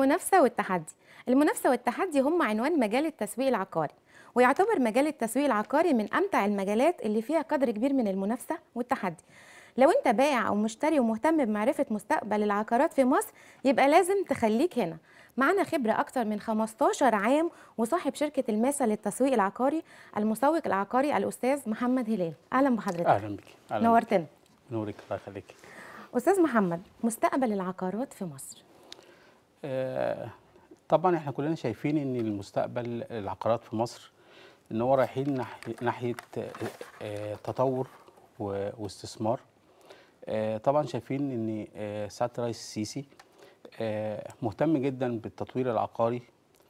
المنافسة والتحدي المنافسة والتحدي هم عنوان مجال التسويق العقاري ويعتبر مجال التسويق العقاري من أمتع المجالات اللي فيها قدر كبير من المنافسة والتحدي لو انت بائع او مشتري ومهتم بمعرفه مستقبل العقارات في مصر يبقى لازم تخليك هنا معنا خبره أكثر من 15 عام وصاحب شركه الماسه للتسويق العقاري المسوق العقاري الاستاذ محمد هلال اهلا بحضرتك اهلا بك نورتنا نورك الله يخليك استاذ محمد مستقبل العقارات في مصر آه، طبعا احنا كلنا شايفين ان المستقبل العقارات في مصر ان هو رايحين ناحيه آه، آه، تطور واستثمار طبعا شايفين ان سعاده الرئيس السيسي مهتم جدا بالتطوير العقاري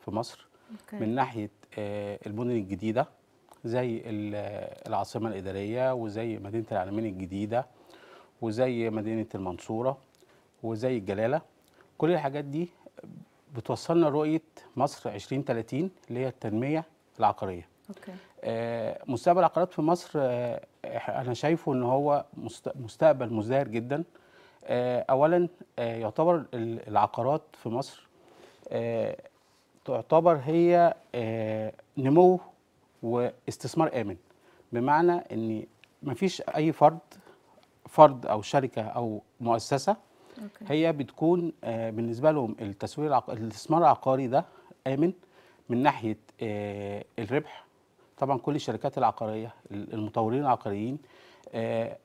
في مصر okay. من ناحيه المدن الجديده زي العاصمه الاداريه وزي مدينه العالمين الجديده وزي مدينه المنصوره وزي الجلاله كل الحاجات دي بتوصلنا رؤيه مصر 2030 اللي هي التنميه العقاريه. اوكي. آه، مستقبل العقارات في مصر آه، انا شايفه ان هو مستقبل مزدهر جدا. آه، اولا يعتبر العقارات في مصر تعتبر هي نمو واستثمار امن بمعنى ان مفيش اي فرد فرد او شركه او مؤسسه أوكي. هي بتكون آه، بالنسبه لهم التسويق الاستثمار العقاري ده امن من ناحيه آه، الربح طبعا كل الشركات العقاريه المطورين العقاريين آه،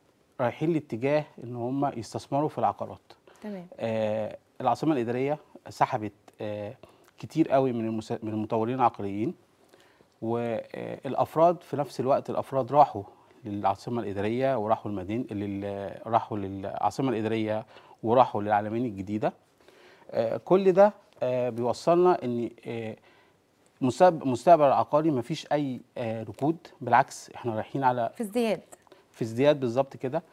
رايحين لاتجاه ان هم يستثمروا في العقارات تمام العاصمه الاداريه سحبت كتير قوي من من المطورين العقاريين والافراد في نفس الوقت الافراد راحوا للعاصمه الاداريه وراحوا المدينه راحوا للعاصمه الاداريه وراحوا للعالمين الجديده آه، كل ده آه، بيوصلنا ان آه، مستقبل العقاري ما فيش اي ركود بالعكس احنا رايحين على في ازدياد في ازدياد بالظبط كده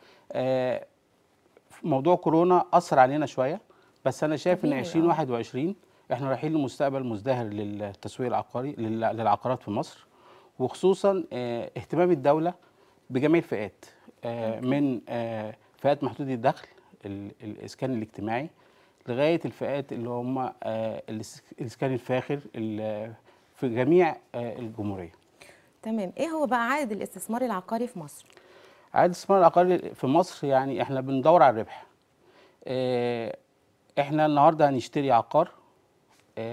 موضوع كورونا اثر علينا شويه بس انا شايف ان 2021 احنا رايحين لمستقبل مزدهر للتسويق العقاري للعقارات في مصر وخصوصا اهتمام الدوله بجميع الفئات آه، من آه، فئات محدودة الدخل الإسكان الاجتماعي لغاية الفئات اللي هم آه، الإسكان الفاخر في جميع الجمهورية تمام إيه هو بقى عائد الاستثمار العقاري في مصر؟ عائد الاستثمار العقاري في مصر يعني إحنا بندور على الربح إحنا النهاردة هنشتري عقار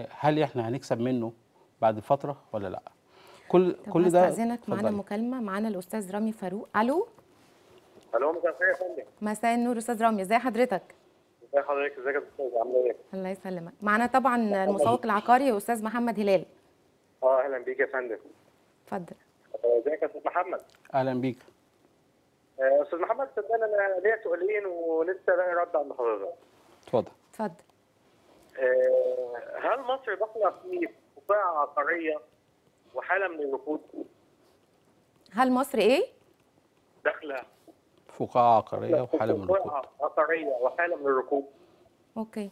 هل إحنا هنكسب منه بعد فترة ولا لأ؟ كل كل ده استاذنك معانا مكالمه معانا الاستاذ رامي فاروق الو الو مساء الخير يا فندم مساء النور استاذ رامي ازي حضرتك ازي حضرتك ازيك يا استاذ عامله ايه الله يسلمك معانا طبعا المسوق العقاري استاذ محمد هلال اه اهلا بيك يا فندم اتفضل آه، ازيك يا استاذ محمد اهلا بيك آه، استاذ محمد صدقني انا ليا سؤالين ولسه باقي رد عند حضرتك اتفضل اتفضل آه، هل مصر داخله في قطاع عقاريه وحاله من الركود هل مصر ايه؟ داخله فقاعه عقاريه وحاله من الركود فقاعه عقاريه وحاله من الركود اوكي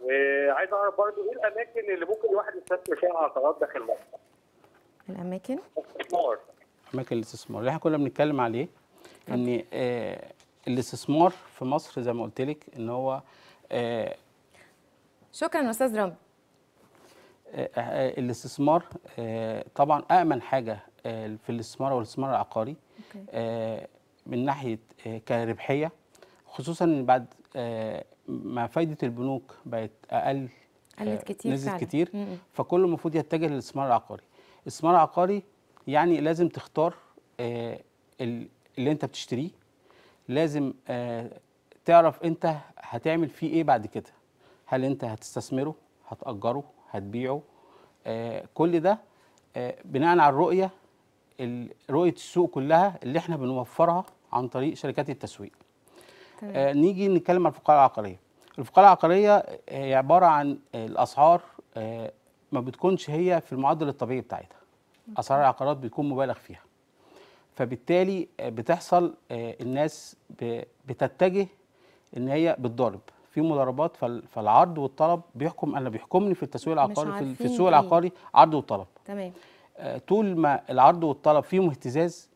وعايز آه، اعرف برضه ايه الاماكن اللي ممكن الواحد يستثمر فيها عقارات داخل مصر؟ الاماكن؟ الاستثمار اماكن الاستثمار اللي احنا كنا بنتكلم عليه ان آه الاستثمار في مصر زي ما قلت لك ان هو آه شكرا استاذ رامي الاستثمار آه، طبعا امن حاجه آه، في الاستثمار والاستثمار العقاري آه، من ناحيه كربحيه خصوصا بعد ما فايده البنوك بقت اقل قلت كتير نزلت كتير فكله المفروض يتجه للاستثمار العقاري الاستثمار العقاري يعني لازم تختار اللي انت بتشتريه لازم تعرف انت هتعمل فيه ايه بعد كده هل انت هتستثمره هتأجره هتبيعه آه، كل ده آه، بناء على الرؤيه رؤيه السوق كلها اللي احنا بنوفرها عن طريق شركات التسويق طيب. نيجي نتكلم عن الفقاعه العقاريه الفقاعه العقاريه هي عباره عن الاسعار ما بتكونش هي في المعدل الطبيعي بتاعتها اسعار العقارات بتكون مبالغ فيها فبالتالي بتحصل الناس بتتجه ان هي بتضارب في مضاربات فالعرض والطلب بيحكم انا بيحكمني في التسويق العقاري في السوق إيه. العقاري عرض وطلب تمام آه، طول ما العرض والطلب فيهم اهتزاز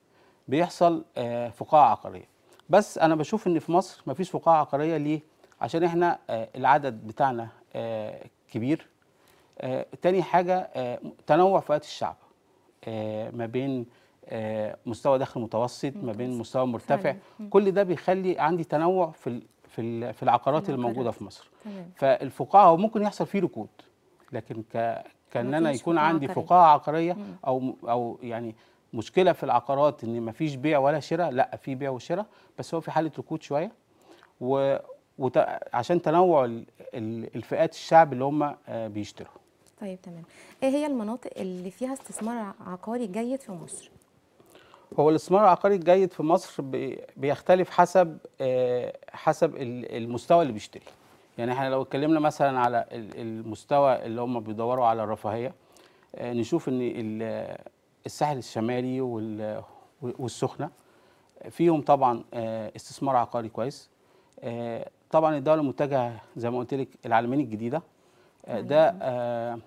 بيحصل آه، فقاعه عقاريه بس انا بشوف ان في مصر مفيش فقاعه عقاريه ليه عشان احنا آه، العدد بتاعنا كبير تاني حاجه تنوع فئات الشعب ما بين مستوى دخل متوسط ما بين مستوى مرتفع كل ده بيخلي عندي تنوع في في في العقارات اللي موجوده في مصر فالفقاعه هو ممكن يحصل فيه ركود لكن ك كان انا يكون عندي فقاعه عقاريه او او يعني مشكله في العقارات ان ما فيش بيع ولا شراء لا في بيع وشراء بس هو في حاله ركود شويه و وت... عشان تنوع الفئات الشعب اللي هم آه، بيشتروا طيب تمام ايه هي المناطق اللي فيها استثمار عقاري جيد في مصر هو الاستثمار العقاري الجيد في مصر بيختلف حسب آه، حسب المستوى اللي بيشتري يعني احنا لو اتكلمنا مثلا على المستوى اللي هم بيدوروا على الرفاهيه آه، نشوف ان الساحل الشمالي والسخنه فيهم طبعا آه، استثمار عقاري كويس طبعا الدوله المتجهه زي ما قلت لك العالمين الجديده ده أيوة.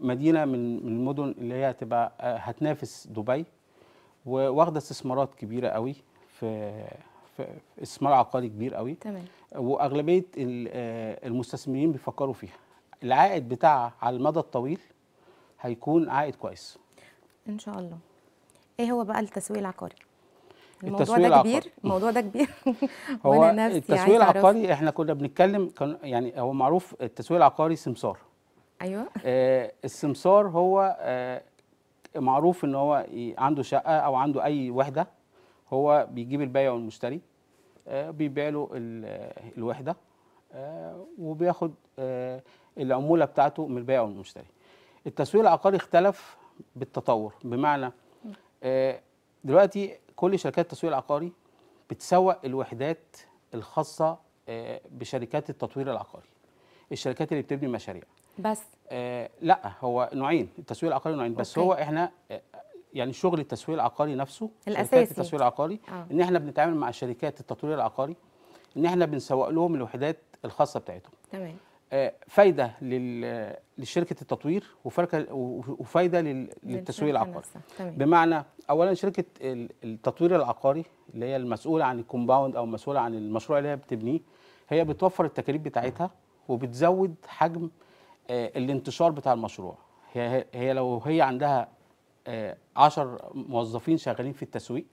مدينه من المدن اللي هي هتبقى هتنافس دبي وواخده استثمارات كبيره قوي في في استثمار عقاري كبير قوي تمام واغلبيه آه، المستثمرين بيفكروا فيها العائد بتاعها على المدى الطويل هيكون عائد كويس ان شاء الله ايه هو بقى التسويق العقاري الموضوع ده كبير الموضوع ده كبير هو التسويق العقاري احنا كنا بنتكلم كان يعني هو معروف التسويق العقاري سمسار ايوه آه السمسار هو آه معروف ان هو عنده شقه او عنده اي وحده هو بيجيب البايع والمشتري آه، بيبيع له الوحده آه، وبياخد آه، العموله بتاعته من البائع والمشتري. التسويق العقاري اختلف بالتطور بمعنى دلوقتي كل شركات التسويق العقاري بتسوق الوحدات الخاصه بشركات التطوير العقاري. الشركات اللي بتبني مشاريع. بس آه لا هو نوعين التسويق العقاري نوعين بس أوكي. هو احنا آه، يعني شغل التسويق العقاري نفسه الاساسي التسويق العقاري آه. ان احنا بنتعامل مع شركات التطوير العقاري ان احنا بنسوق لهم الوحدات الخاصه بتاعتهم تمام آه، فايده لشركه التطوير وفايده للتسويق العقاري بمعنى اولا شركه التطوير العقاري اللي هي المسؤوله عن الكومباوند او المسؤوله عن المشروع اللي هي بتبنيه هي بتوفر التكاليف بتاعتها وبتزود حجم آه، الانتشار بتاع المشروع هي هي لو هي عندها 10 آه، موظفين شغالين في التسويق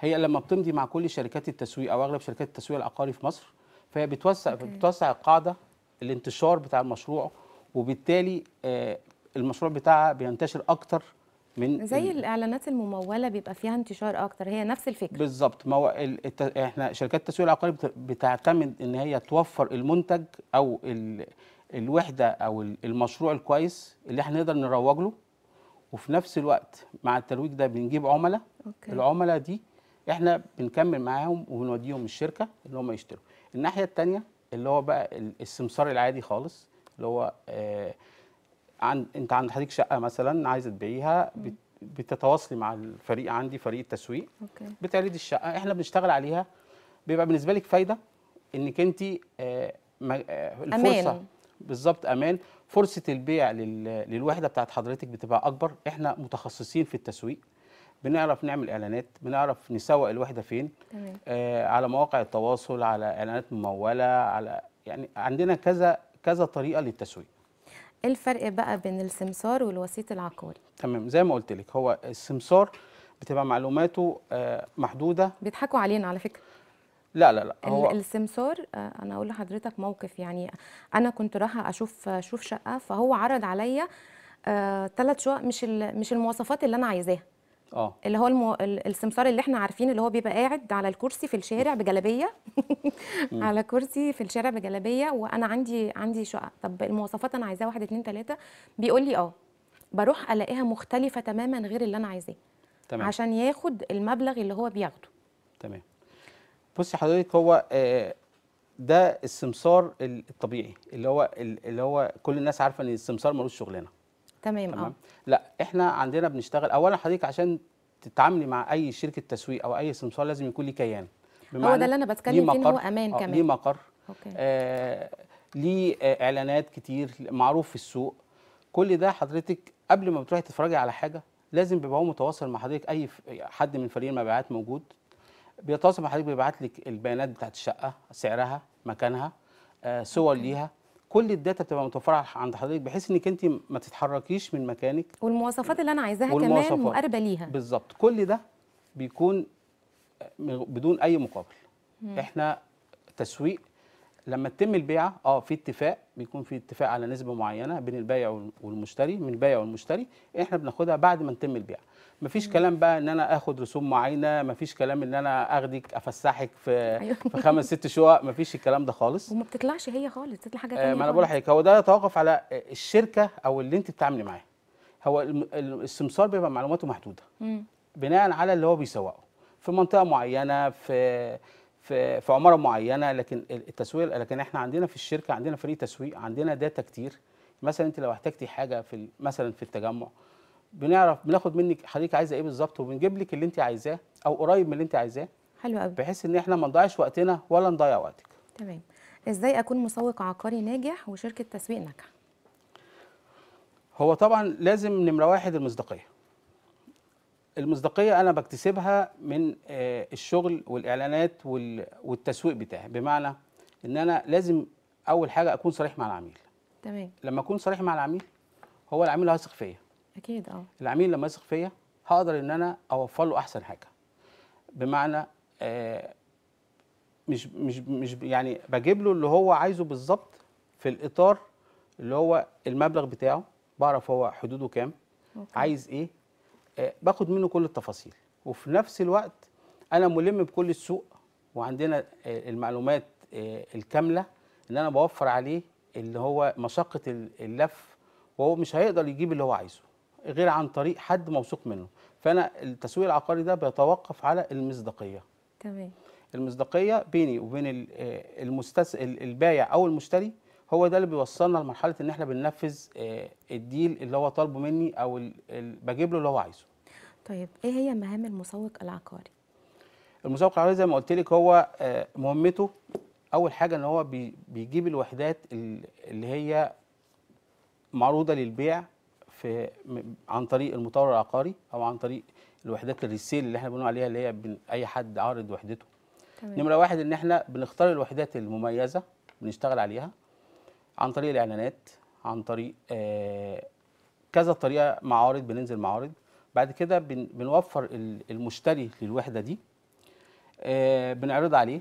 هي لما بتمضي مع كل شركات التسويق او اغلب شركات التسويق العقاري في مصر فهي بتوسع okay. بتوسع القاعده الانتشار بتاع المشروع وبالتالي آه، المشروع بتاعها بينتشر اكتر من زي ال... الاعلانات المموله بيبقى فيها انتشار اكتر هي نفس الفكره بالظبط ما هو الت... احنا شركات التسويق العقاري بتعتمد ان هي توفر المنتج او ال... الوحده او المشروع الكويس اللي احنا نقدر نروج له وفي نفس الوقت مع الترويج ده بنجيب عملاء العملاء دي احنا بنكمل معاهم وبنوديهم الشركه ان هم يشتروا الناحيه الثانيه اللي هو بقى السمسار العادي خالص اللي هو آه عند انت عند حضرتك شقه مثلا عايزه تبيعيها بتتواصلي مع الفريق عندي فريق التسويق أوكي. بتعرضي الشقه احنا بنشتغل عليها بيبقى بالنسبه لك فايده انك انت آه, آه، الفرصه أمان. بالظبط امان فرصه البيع للوحده بتاعت حضرتك بتبقى اكبر احنا متخصصين في التسويق بنعرف نعمل اعلانات بنعرف نسوق الوحده فين تمام. آه على مواقع التواصل على اعلانات مموله على يعني عندنا كذا كذا طريقه للتسويق ايه الفرق بقى بين السمسار والوسيط العقاري تمام زي ما قلت لك هو السمسار بتبقى معلوماته آه محدوده بيضحكوا علينا على فكره لا لا لا هو السمسار آه، انا اقول لحضرتك موقف يعني انا كنت رايحه اشوف اشوف شقه فهو عرض عليا ثلاث آه، شقق مش مش المواصفات اللي انا عايزاها اه اللي هو المو... السمسار اللي احنا عارفين اللي هو بيبقى قاعد على الكرسي في الشارع بجلابيه على كرسي في الشارع بجلابيه وانا عندي عندي شقه طب المواصفات انا عايزاها واحد اتنين ثلاثة بيقول لي اه بروح الاقيها مختلفه تماما غير اللي انا عايزاه تمام عشان ياخد المبلغ اللي هو بياخده تمام بصي حضرتك هو آه، ده السمسار الطبيعي اللي هو اللي هو كل الناس عارفه ان السمسار ملوش شغلانه تمام اه لا احنا عندنا بنشتغل اولا حضرتك عشان تتعاملي مع اي شركه تسويق او اي سمسار لازم يكون ليه كيان هو ده اللي انا بتكلم فيه هو امان آه، كمان ليه مقر أوكي. آه ليه آه، اعلانات كتير معروف في السوق كل ده حضرتك قبل ما بتروحي تتفرجي على حاجه لازم بيبقى هو متواصل مع حضرتك اي حد من فريق المبيعات موجود بيتواصل مع حضرتك بيبعت لك البيانات بتاعت الشقه سعرها مكانها آه، صور ليها كل الداتا بتبقى متوفره عند حضرتك بحيث انك انت ما تتحركيش من مكانك والمواصفات اللي انا عايزاها كمان مقاربه ليها بالظبط كل ده بيكون آه، بدون اي مقابل مم. احنا تسويق لما تتم البيعه اه في اتفاق بيكون في اتفاق على نسبه معينه بين البائع والمشتري من البائع والمشتري احنا بناخدها بعد ما نتم البيعه مفيش كلام بقى ان انا اخد رسوم معينه مفيش كلام ان انا اخدك افسحك في أيوه. في خمس ست شقق مفيش الكلام ده خالص وما بتطلعش هي خالص تطلع حاجه ثانيه آه، ما انا بقول لحضرتك هو ده يتوقف على الشركه او اللي انت بتتعاملي معاه هو السمسار بيبقى معلوماته محدوده بناء على اللي هو بيسوقه في منطقه معينه في في في عماره معينه لكن التسويق لكن احنا عندنا في الشركه عندنا فريق تسويق عندنا داتا كتير مثلا انت لو احتجتي حاجه في مثلا في التجمع بنعرف بناخد منك حضرتك عايزه ايه بالظبط وبنجيب لك اللي انت عايزاه او قريب من اللي انت عايزاه حلو قوي بحيث ان احنا ما نضيعش وقتنا ولا نضيع وقتك تمام ازاي اكون مسوق عقاري ناجح وشركه تسويق ناجحه هو طبعا لازم نمره واحد المصداقيه المصداقيه انا بكتسبها من آه، الشغل والاعلانات والتسويق بتاعي بمعنى ان انا لازم اول حاجه اكون صريح مع العميل تمام لما اكون صريح مع العميل هو العميل هيثق فيا اكيد اه العميل لما يثق فيا هقدر ان انا اوفر له احسن حاجه بمعنى آه، مش مش مش يعني بجيب له اللي هو عايزه بالظبط في الاطار اللي هو المبلغ بتاعه بعرف هو حدوده كام أوكي. عايز ايه آه، باخد منه كل التفاصيل وفي نفس الوقت انا ملم بكل السوق وعندنا آه، المعلومات آه، الكامله ان انا بوفر عليه اللي هو مشقه اللف وهو مش هيقدر يجيب اللي هو عايزه غير عن طريق حد موثوق منه فانا التسويق العقاري ده بيتوقف على المصداقيه تمام المصداقيه بيني وبين المستس... البايع او المشتري هو ده اللي بيوصلنا لمرحله ان احنا بننفذ آه، الديل اللي هو طالبه مني او بجيب له اللي هو عايزه طيب ايه هي مهام المسوق العقاري المسوق العقاري زي ما قلت لك هو آه، مهمته اول حاجه ان هو بيجيب الوحدات اللي هي معروضه للبيع في عن طريق المطور العقاري او عن طريق الوحدات الريسيل اللي احنا بنقول عليها اللي هي اي حد عارض وحدته تمام. نمره واحد ان احنا بنختار الوحدات المميزه بنشتغل عليها عن طريق الاعلانات عن طريق آه، كذا طريقه معارض بننزل معارض بعد كده بنوفر المشتري للوحده دي آه، بنعرض عليه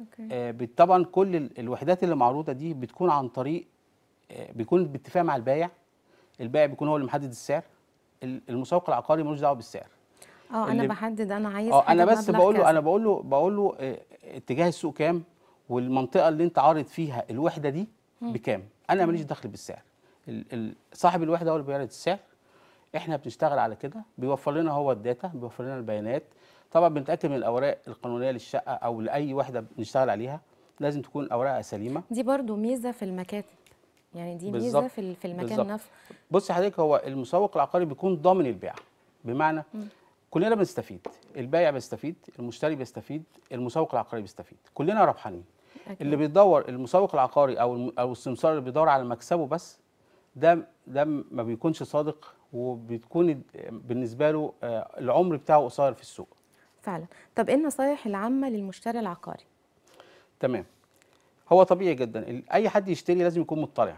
أوكي. آه، طبعا كل الوحدات اللي معروضه دي بتكون عن طريق بيكون باتفاق مع البائع البائع بيكون هو اللي محدد السعر المسوق العقاري ملوش دعوه بالسعر اه انا بحدد انا عايز اه انا بس بقول له انا بقول له بقول له اتجاه السوق كام والمنطقه اللي انت عارض فيها الوحده دي بكام انا ماليش دخل بالسعر صاحب الوحده هو اللي بيعرض السعر احنا بنشتغل على كده بيوفر لنا هو الداتا بيوفر لنا البيانات طبعا بنتاكد من الاوراق القانونيه للشقه او لاي وحده بنشتغل عليها لازم تكون اوراقها سليمه دي برضو ميزه في المكاتب يعني دي ميزه في في المكان نفسه بص حضرتك هو المسوق العقاري بيكون ضامن البيع بمعنى م. كلنا بنستفيد البائع بيستفيد المشتري بيستفيد المسوق العقاري بيستفيد كلنا ربحانين أكيد. اللي بيدور المسوق العقاري او او السمسار اللي بيدور على مكسبه بس ده ده ما بيكونش صادق وبتكون بالنسبه له آه، العمر بتاعه قصير في السوق فعلا طب ايه النصايح العامه للمشتري العقاري تمام هو طبيعي جدا اي حد يشتري لازم يكون مطلع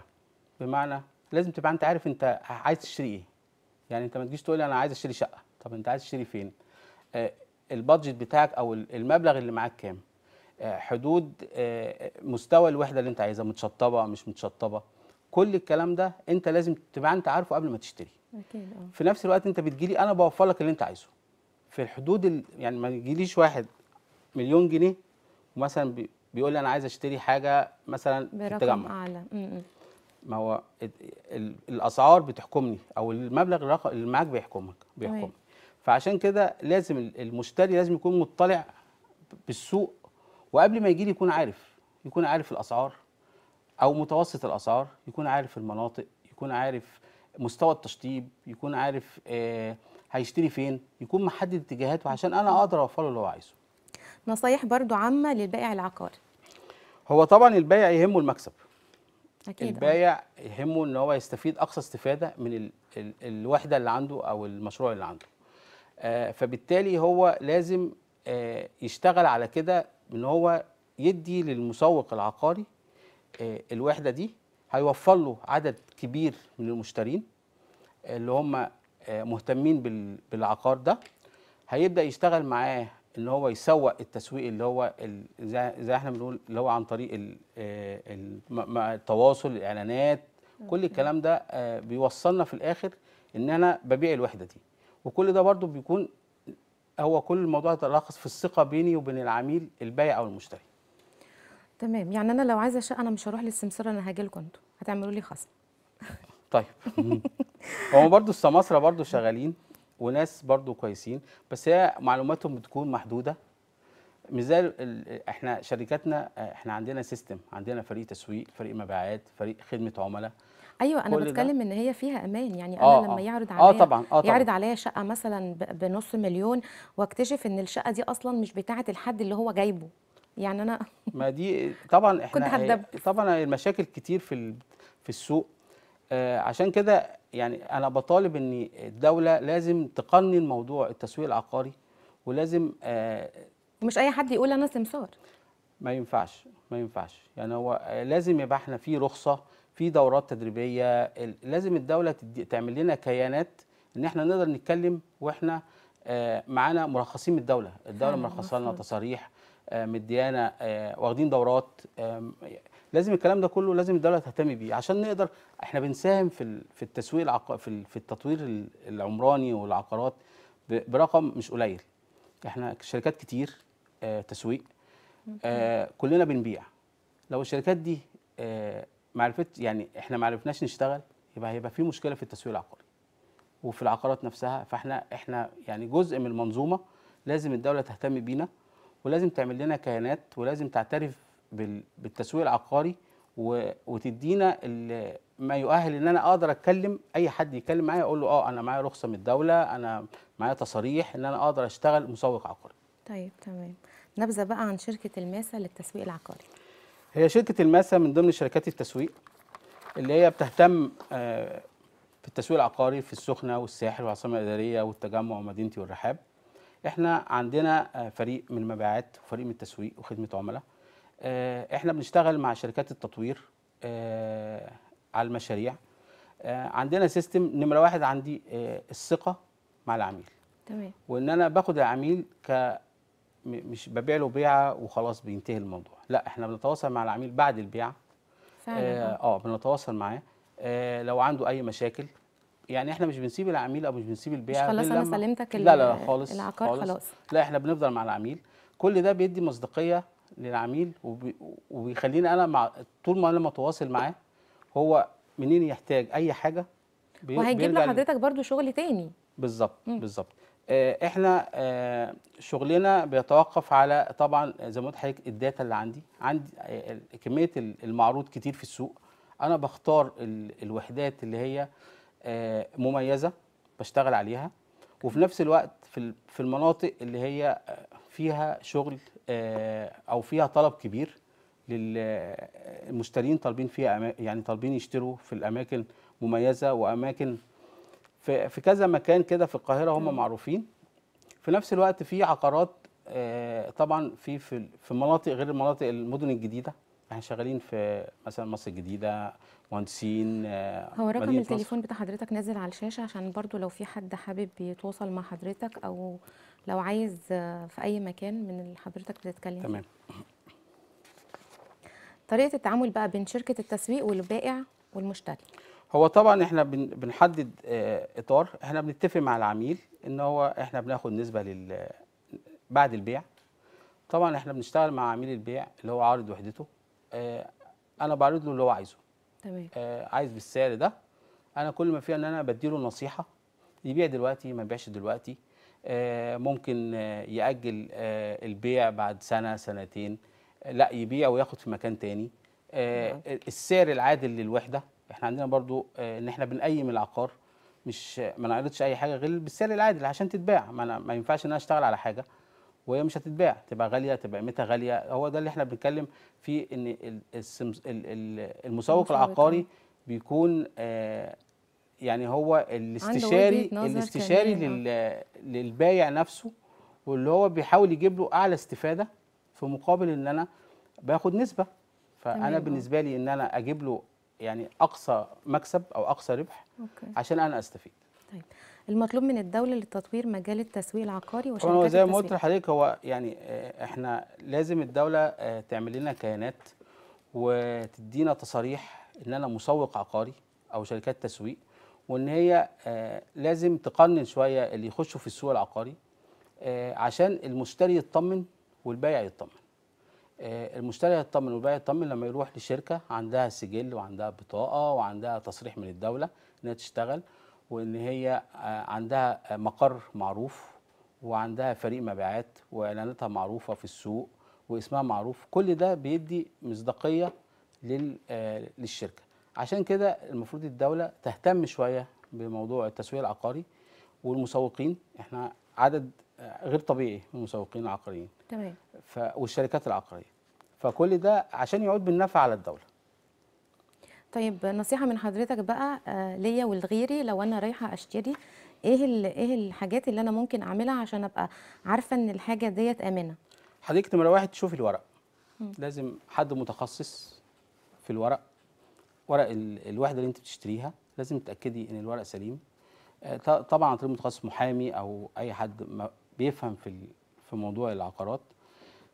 بمعنى لازم تبقى انت عارف انت عايز تشتري ايه يعني انت ما تجيش تقول انا عايز اشتري شقه طب انت عايز تشتري فين آه البادجت بتاعك او المبلغ اللي معاك كام آه، حدود آه، مستوى الوحده اللي انت عايزها متشطبه مش متشطبه كل الكلام ده انت لازم تبقى انت عارفه قبل ما تشتري اكيد آه. في نفس الوقت انت بتجيلي انا بوفر لك اللي انت عايزه في الحدود يعني ما يجيليش واحد مليون جنيه ومثلا بيقول لي انا عايز اشتري حاجه مثلا برقم في التجمع اعلى ما هو الاسعار بتحكمني او المبلغ اللي معاك بيحكمك بيحكمك فعشان كده لازم المشتري لازم يكون مطلع بالسوق وقبل ما يجي لي يكون عارف يكون عارف الاسعار او متوسط الاسعار يكون عارف المناطق يكون عارف مستوى التشطيب يكون عارف آه هيشتري فين يكون محدد اتجاهاته عشان انا اقدر اوفر له اللي هو عايزه نصايح برضو عامه للبائع العقاري هو طبعا البائع يهمه المكسب أكيد آه. البائع يهمه ان هو يستفيد اقصى استفاده من الـ الـ الوحده اللي عنده او المشروع اللي عنده آه فبالتالي هو لازم آه يشتغل على كده ان هو يدي للمسوق العقاري آه، الوحده دي هيوفر له عدد كبير من المشترين آه، اللي هم آه، مهتمين بالعقار ده هيبدا يشتغل معاه ان هو يسوق التسويق اللي هو زي احنا بنقول اللي هو عن طريق التواصل الاعلانات كل الكلام ده بيوصلنا في الاخر ان انا ببيع الوحده دي وكل ده برضو بيكون هو كل الموضوع يتلخص في الثقه بيني وبين العميل البائع او المشتري تمام يعني انا لو عايزه شقه انا مش هروح للسمسره انا هاجي لكم انتوا هتعملوا لي خصم طيب هو برضو السماسره برضو شغالين وناس برضو كويسين بس هي معلوماتهم بتكون محدوده مش زي احنا شركاتنا احنا عندنا سيستم عندنا فريق تسويق فريق مبيعات فريق خدمه عملاء ايوه انا بتكلم ده. ان هي فيها امان يعني انا آه لما آه. يعرض آه، عليا آه طبعا آه طبعا. يعرض عليا شقه مثلا بنص مليون واكتشف ان الشقه دي اصلا مش بتاعه الحد اللي هو جايبه يعني انا ما دي طبعا احنا كنت طبعا المشاكل كتير في في السوق آه عشان كده يعني انا بطالب ان الدوله لازم تقنن موضوع التسويق العقاري ولازم آه مش اي حد يقول انا سمسار ما ينفعش ما ينفعش يعني هو لازم يبقى احنا في رخصه في دورات تدريبيه لازم الدوله تعمل لنا كيانات ان احنا نقدر نتكلم واحنا آه، معانا مرخصين من الدوله الدوله مرخصه لنا تصاريح آه، مديانا آه، واخدين دورات لازم الكلام ده كله لازم الدوله تهتم بيه عشان نقدر احنا بنساهم في في التسويق العق... في في التطوير العمراني والعقارات برقم مش قليل احنا شركات كتير تسويق كلنا بنبيع لو الشركات دي معرفت يعني احنا ما عرفناش نشتغل يبقى هيبقى في مشكله في التسويق العقاري وفي العقارات نفسها فاحنا احنا يعني جزء من المنظومه لازم الدوله تهتم بينا ولازم تعمل لنا كيانات ولازم تعترف بالتسويق العقاري وتدينا ما يؤهل ان انا اقدر اتكلم اي حد يتكلم معايا اقول له اه انا معايا رخصه من الدوله انا معايا تصاريح ان انا اقدر اشتغل مسوق عقاري. طيب تمام. نبذه بقى عن شركه الماسه للتسويق العقاري. هي شركه الماسا من ضمن شركات التسويق اللي هي بتهتم آه، في التسويق العقاري في السخنه والساحل والعاصمه الاداريه والتجمع ومدينتي والرحاب احنا عندنا آه، فريق من المبيعات وفريق من التسويق وخدمه عملاء آه، احنا بنشتغل مع شركات التطوير على المشاريع عندنا سيستم نمره واحد عندي الثقه مع العميل تمام وان انا باخد العميل مش ببيع له بيعه وخلاص بينتهي الموضوع لا احنا بنتواصل مع العميل بعد البيعه آه،, اه, آه بنتواصل معاه آه لو عنده اي مشاكل يعني احنا مش بنسيب العميل او مش بنسيب البيع مش خلاص انا سلمتك لا لا خالص العقار خالص. خلاص لا احنا بنفضل مع العميل كل ده بيدي مصداقيه للعميل وبيخليني انا مع طول ما انا متواصل معاه هو منين يحتاج اي حاجه وهيجيب لحضرتك برضو شغل تاني بالظبط بالظبط آه، احنا آه، شغلنا بيتوقف على طبعا زي ما قلت حضرتك الداتا اللي عندي عندي آه، كميه المعروض كتير في السوق انا بختار الوحدات اللي هي مميزه بشتغل عليها وفي نفس الوقت في في المناطق اللي هي فيها شغل او فيها طلب كبير للمشترين طالبين فيها يعني طالبين يشتروا في الاماكن مميزه واماكن في في كذا مكان كده في القاهره هم معروفين في نفس الوقت في عقارات آه، طبعا في في في مناطق غير المناطق المدن الجديده احنا شغالين في مثلا مصر الجديده مهندسين آه، هو رقم التليفون بتاع حضرتك نازل على الشاشه عشان برضو لو في حد حابب يتواصل مع حضرتك او لو عايز آه، في اي مكان من اللي حضرتك بتتكلم تمام طريقه التعامل بقى بين شركه التسويق والبائع والمشتري هو طبعا احنا بنحدد آه، اطار احنا بنتفق مع العميل ان هو احنا بناخد نسبه لل بعد البيع طبعا احنا بنشتغل مع عميل البيع اللي هو عارض وحدته آه، انا بعرض له اللي هو عايزه تمام آه، عايز بالسعر ده انا كل ما فيها ان انا بديله نصيحه يبيع دلوقتي ما يبيعش دلوقتي ممكن ياجل البيع بعد سنه سنتين لا يبيع وياخد في مكان تاني السعر العادل للوحده احنا عندنا برضو آه، ان احنا بنقيم العقار مش ما نعرضش اي حاجه غير بالسعر العادل عشان تتباع ما, أنا ما ينفعش ان انا اشتغل على حاجه وهي مش هتتباع تبقى غاليه تبقى قيمتها غاليه هو ده اللي احنا بنتكلم فيه ان المسوق العقاري بيكون آه، يعني هو الاستشاري الاستشاري للبايع نفسه واللي هو بيحاول يجيب له اعلى استفاده في مقابل ان انا باخد نسبه فانا بالنسبه لي ان انا اجيب له يعني اقصى مكسب او اقصى ربح أوكي. عشان انا استفيد طيب المطلوب من الدوله لتطوير مجال التسويق العقاري وشركات هو زي ما قلت لحضرتك هو يعني آه، احنا لازم الدوله آه، تعمل لنا كيانات وتدينا تصاريح ان انا مسوق عقاري او شركات تسويق وان هي آه، لازم تقنن شويه اللي يخشوا في السوق العقاري عشان المشتري يطمن والبائع يطمن آه، المشتري هيطمن والبائع هيطمن لما يروح لشركه عندها سجل وعندها بطاقه وعندها تصريح من الدوله انها تشتغل وان هي آه، عندها مقر معروف وعندها فريق مبيعات واعلاناتها معروفه في السوق واسمها معروف كل ده بيدي مصداقيه آه، للشركه عشان كده المفروض الدوله تهتم شويه بموضوع التسويق العقاري والمسوقين احنا عدد غير طبيعي من المسوقين العقاريين تمام ف... والشركات العقاريه فكل ده عشان يعود بالنفع على الدوله طيب نصيحه من حضرتك بقى آه، ليا ولغيري لو انا رايحه اشتري ايه ايه الحاجات اللي انا ممكن اعملها عشان ابقى عارفه ان الحاجه ديت امنه حضرتك نمره واحد تشوفي الورق م. لازم حد متخصص في الورق ورق ال... الوحده اللي انت بتشتريها لازم تتاكدي ان الورق سليم آه، طبعا عن طريق متخصص محامي او اي حد بيفهم في في موضوع العقارات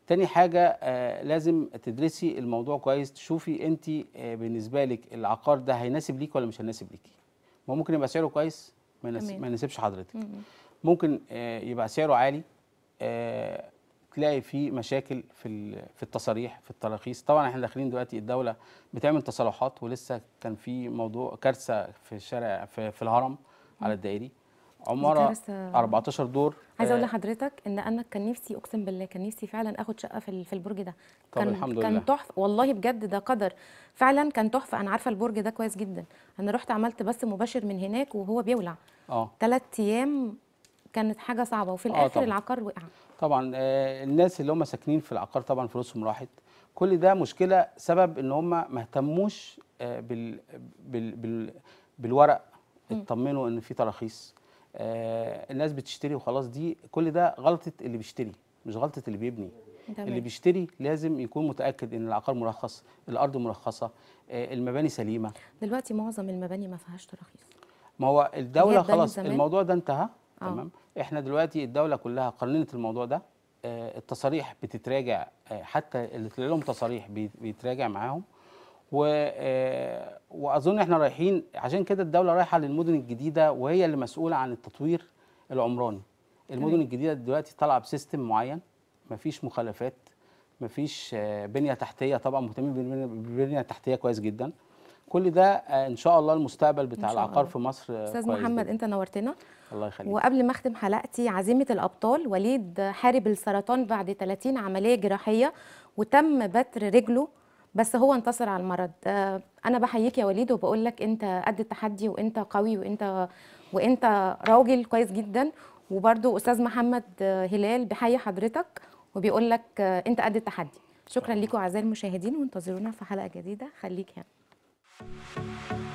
تاني حاجة آه، لازم تدرسي الموضوع كويس تشوفي انت آه، بالنسبة لك العقار ده هيناسب ليك ولا مش هيناسب ليكي ما ممكن يبقى سعره كويس ما يناسبش حضرتك ممكن آه، يبقى سعره عالي تلاقي في مشاكل في في التصاريح في التراخيص طبعا احنا داخلين دلوقتي الدوله بتعمل تصالحات ولسه كان في موضوع كارثه في الشارع في, في الهرم على الدائري عماره 14 دور عايز اقول آه، لحضرتك ان انا كان نفسي اقسم بالله كان نفسي فعلا اخد شقه في في البرج ده طب كان الحمد كان تحفه والله بجد ده قدر فعلا كان تحفه انا عارفه البرج ده كويس جدا انا رحت عملت بس مباشر من هناك وهو بيولع اه ثلاث ايام كانت حاجه صعبه وفي آه، الاخر العقار وقع طبعا آه الناس اللي هم ساكنين في العقار طبعا فلوسهم راحت كل ده مشكله سبب ان هم ما اهتموش آه بال... بال... بال... بالورق اطمنوا ان في تراخيص آه، الناس بتشتري وخلاص دي كل ده غلطه اللي بيشتري مش غلطه اللي بيبني دمين. اللي بيشتري لازم يكون متاكد ان العقار مرخص الارض مرخصه آه، المباني سليمه دلوقتي معظم المباني ما فيهاش تراخيص ما هو الدوله خلاص الموضوع ده انتهى آه. تمام احنا دلوقتي الدوله كلها قرنت الموضوع ده آه، التصاريح بتتراجع حتى اللي طلع لهم تصاريح بيتراجع معاهم و آه، واظن احنا رايحين عشان كده الدوله رايحه للمدن الجديده وهي اللي مسؤوله عن التطوير العمراني المدن الجديده دلوقتي طالعه بسيستم معين مفيش مخالفات مفيش آه، بنيه تحتيه طبعا مهتمين بالبنيه التحتيه كويس جدا كل ده آه، ان شاء الله المستقبل بتاع العقار في مصر استاذ محمد جدا. انت نورتنا الله يخليك وقبل ما اختم حلقتي عزيمه الابطال وليد حارب السرطان بعد 30 عمليه جراحيه وتم بتر رجله بس هو انتصر على المرض آه، انا بحييك يا وليد وبقول لك انت قد التحدي وانت قوي وانت وانت راجل كويس جدا وبرده استاذ محمد آه، هلال بحيي حضرتك وبيقول لك آه، انت قد التحدي شكرا لكم اعزائي المشاهدين وانتظرونا في حلقه جديده خليك هنا